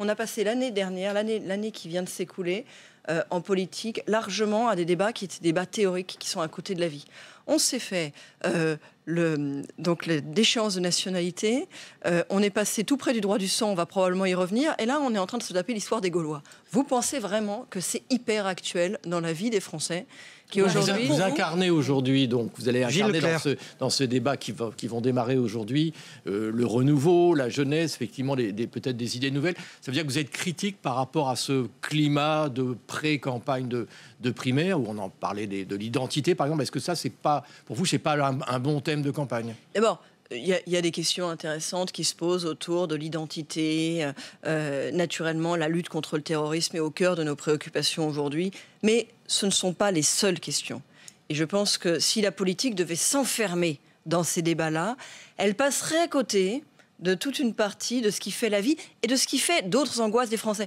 On a passé l'année dernière, l'année qui vient de s'écouler, euh, en politique largement à des débats qui étaient des débats théoriques qui sont à côté de la vie. On s'est fait euh, le, donc les de nationalité. Euh, on est passé tout près du droit du sang, on va probablement y revenir. Et là, on est en train de se taper l'histoire des Gaulois. Vous pensez vraiment que c'est hyper actuel dans la vie des Français qui aujourd'hui vous, incarnez aujourd'hui donc vous allez incarner dans ce, dans ce débat qui va, qui vont démarrer aujourd'hui euh, le renouveau, la jeunesse, effectivement peut-être des idées nouvelles. Ça veut dire que vous êtes critique par rapport à ce climat de campagne de, de, primaire, où on en parlait des, de l'identité, par exemple. Est-ce que ça, c'est pas, pour vous, c'est pas un, bon thème de campagne D'abord, il y, a, il y, des questions intéressantes qui se posent autour de l'identité. Euh, naturellement, la lutte contre le terrorisme est au cœur de nos préoccupations aujourd'hui, mais ce ne sont pas les seules questions. Et je pense que si la politique devait s'enfermer dans ces débats-là, elle passerait à côté de toute une partie de ce qui fait la vie et de ce qui fait d'autres angoisses des Français.